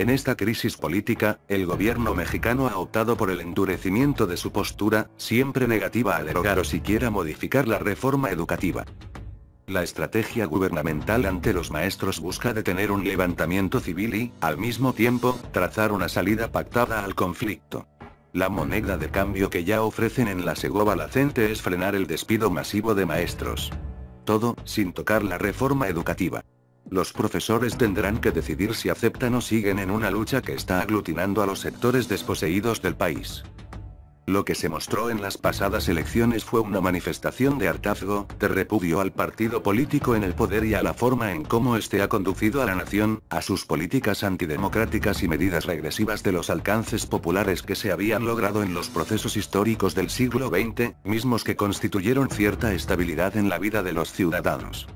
En esta crisis política, el gobierno mexicano ha optado por el endurecimiento de su postura, siempre negativa a derogar o siquiera modificar la reforma educativa. La estrategia gubernamental ante los maestros busca detener un levantamiento civil y, al mismo tiempo, trazar una salida pactada al conflicto. La moneda de cambio que ya ofrecen en la Segoba Lacente es frenar el despido masivo de maestros. Todo, sin tocar la reforma educativa. Los profesores tendrán que decidir si aceptan o siguen en una lucha que está aglutinando a los sectores desposeídos del país. Lo que se mostró en las pasadas elecciones fue una manifestación de hartazgo, de repudio al partido político en el poder y a la forma en cómo éste ha conducido a la nación, a sus políticas antidemocráticas y medidas regresivas de los alcances populares que se habían logrado en los procesos históricos del siglo XX, mismos que constituyeron cierta estabilidad en la vida de los ciudadanos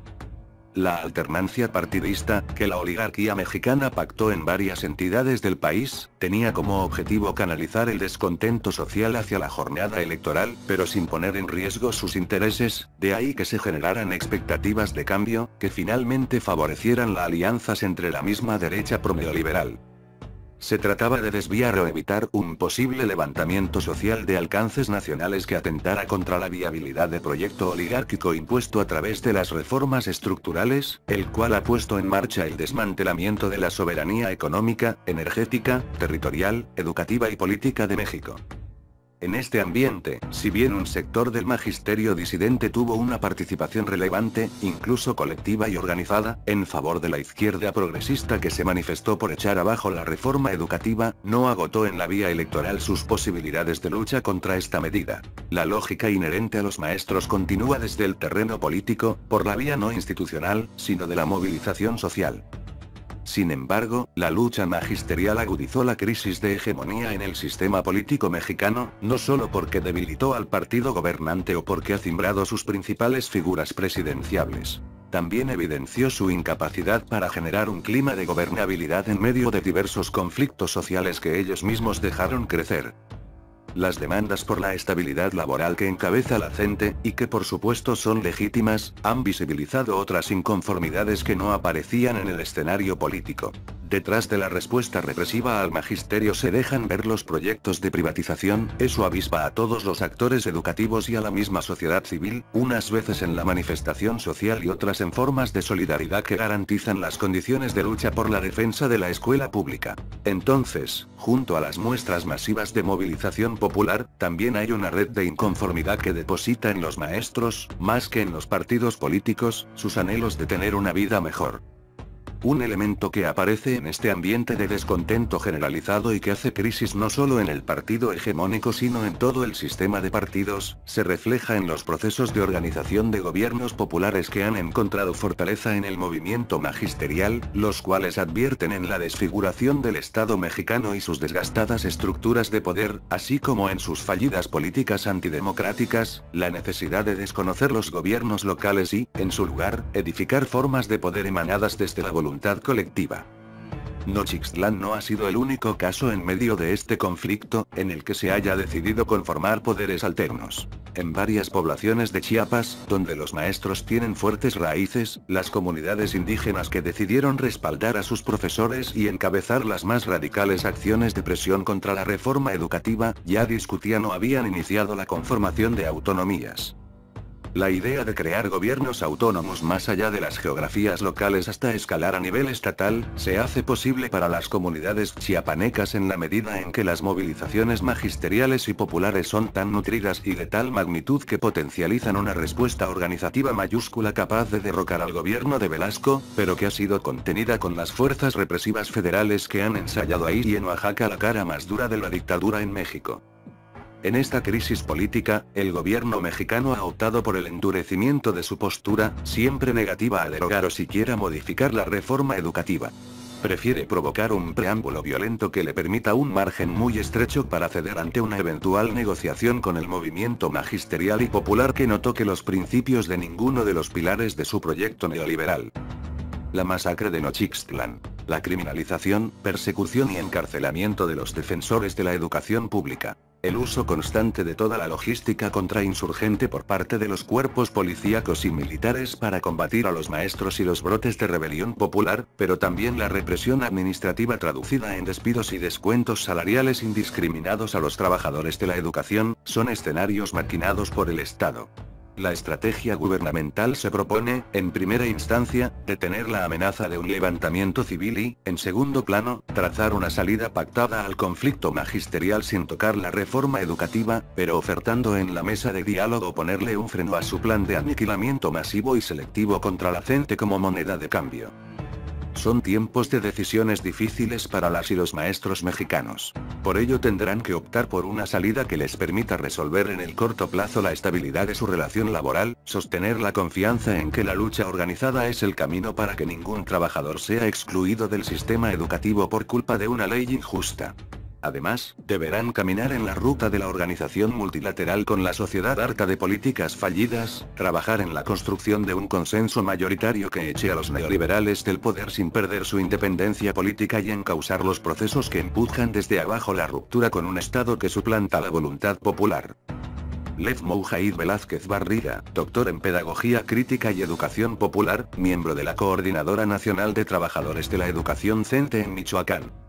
la alternancia partidista, que la oligarquía mexicana pactó en varias entidades del país, tenía como objetivo canalizar el descontento social hacia la jornada electoral, pero sin poner en riesgo sus intereses, de ahí que se generaran expectativas de cambio, que finalmente favorecieran las alianzas entre la misma derecha pro neoliberal. Se trataba de desviar o evitar un posible levantamiento social de alcances nacionales que atentara contra la viabilidad de proyecto oligárquico impuesto a través de las reformas estructurales, el cual ha puesto en marcha el desmantelamiento de la soberanía económica, energética, territorial, educativa y política de México. En este ambiente, si bien un sector del magisterio disidente tuvo una participación relevante, incluso colectiva y organizada, en favor de la izquierda progresista que se manifestó por echar abajo la reforma educativa, no agotó en la vía electoral sus posibilidades de lucha contra esta medida. La lógica inherente a los maestros continúa desde el terreno político, por la vía no institucional, sino de la movilización social. Sin embargo, la lucha magisterial agudizó la crisis de hegemonía en el sistema político mexicano, no solo porque debilitó al partido gobernante o porque ha cimbrado sus principales figuras presidenciables. También evidenció su incapacidad para generar un clima de gobernabilidad en medio de diversos conflictos sociales que ellos mismos dejaron crecer las demandas por la estabilidad laboral que encabeza la gente, y que por supuesto son legítimas, han visibilizado otras inconformidades que no aparecían en el escenario político. Detrás de la respuesta represiva al magisterio se dejan ver los proyectos de privatización, eso avispa a todos los actores educativos y a la misma sociedad civil, unas veces en la manifestación social y otras en formas de solidaridad que garantizan las condiciones de lucha por la defensa de la escuela pública. Entonces, junto a las muestras masivas de movilización popular, también hay una red de inconformidad que deposita en los maestros, más que en los partidos políticos, sus anhelos de tener una vida mejor un elemento que aparece en este ambiente de descontento generalizado y que hace crisis no solo en el partido hegemónico sino en todo el sistema de partidos, se refleja en los procesos de organización de gobiernos populares que han encontrado fortaleza en el movimiento magisterial, los cuales advierten en la desfiguración del Estado mexicano y sus desgastadas estructuras de poder, así como en sus fallidas políticas antidemocráticas, la necesidad de desconocer los gobiernos locales y, en su lugar, edificar formas de poder emanadas desde la voluntad colectiva. Nochixtlán no ha sido el único caso en medio de este conflicto, en el que se haya decidido conformar poderes alternos. En varias poblaciones de Chiapas, donde los maestros tienen fuertes raíces, las comunidades indígenas que decidieron respaldar a sus profesores y encabezar las más radicales acciones de presión contra la reforma educativa, ya discutían o habían iniciado la conformación de autonomías. La idea de crear gobiernos autónomos más allá de las geografías locales hasta escalar a nivel estatal, se hace posible para las comunidades chiapanecas en la medida en que las movilizaciones magisteriales y populares son tan nutridas y de tal magnitud que potencializan una respuesta organizativa mayúscula capaz de derrocar al gobierno de Velasco, pero que ha sido contenida con las fuerzas represivas federales que han ensayado ahí y en Oaxaca la cara más dura de la dictadura en México. En esta crisis política, el gobierno mexicano ha optado por el endurecimiento de su postura, siempre negativa a derogar o siquiera modificar la reforma educativa. Prefiere provocar un preámbulo violento que le permita un margen muy estrecho para ceder ante una eventual negociación con el movimiento magisterial y popular que no toque los principios de ninguno de los pilares de su proyecto neoliberal. La masacre de Nochixtlán la criminalización, persecución y encarcelamiento de los defensores de la educación pública el uso constante de toda la logística contrainsurgente por parte de los cuerpos policíacos y militares para combatir a los maestros y los brotes de rebelión popular, pero también la represión administrativa traducida en despidos y descuentos salariales indiscriminados a los trabajadores de la educación, son escenarios maquinados por el Estado. La estrategia gubernamental se propone, en primera instancia, detener la amenaza de un levantamiento civil y, en segundo plano, trazar una salida pactada al conflicto magisterial sin tocar la reforma educativa, pero ofertando en la mesa de diálogo ponerle un freno a su plan de aniquilamiento masivo y selectivo contra la gente como moneda de cambio. Son tiempos de decisiones difíciles para las y los maestros mexicanos. Por ello tendrán que optar por una salida que les permita resolver en el corto plazo la estabilidad de su relación laboral, sostener la confianza en que la lucha organizada es el camino para que ningún trabajador sea excluido del sistema educativo por culpa de una ley injusta. Además, deberán caminar en la ruta de la organización multilateral con la sociedad harta de políticas fallidas, trabajar en la construcción de un consenso mayoritario que eche a los neoliberales del poder sin perder su independencia política y encausar los procesos que empujan desde abajo la ruptura con un Estado que suplanta la voluntad popular. Lev Moujaid Velázquez Barriga, doctor en Pedagogía Crítica y Educación Popular, miembro de la Coordinadora Nacional de Trabajadores de la Educación CENTE en Michoacán.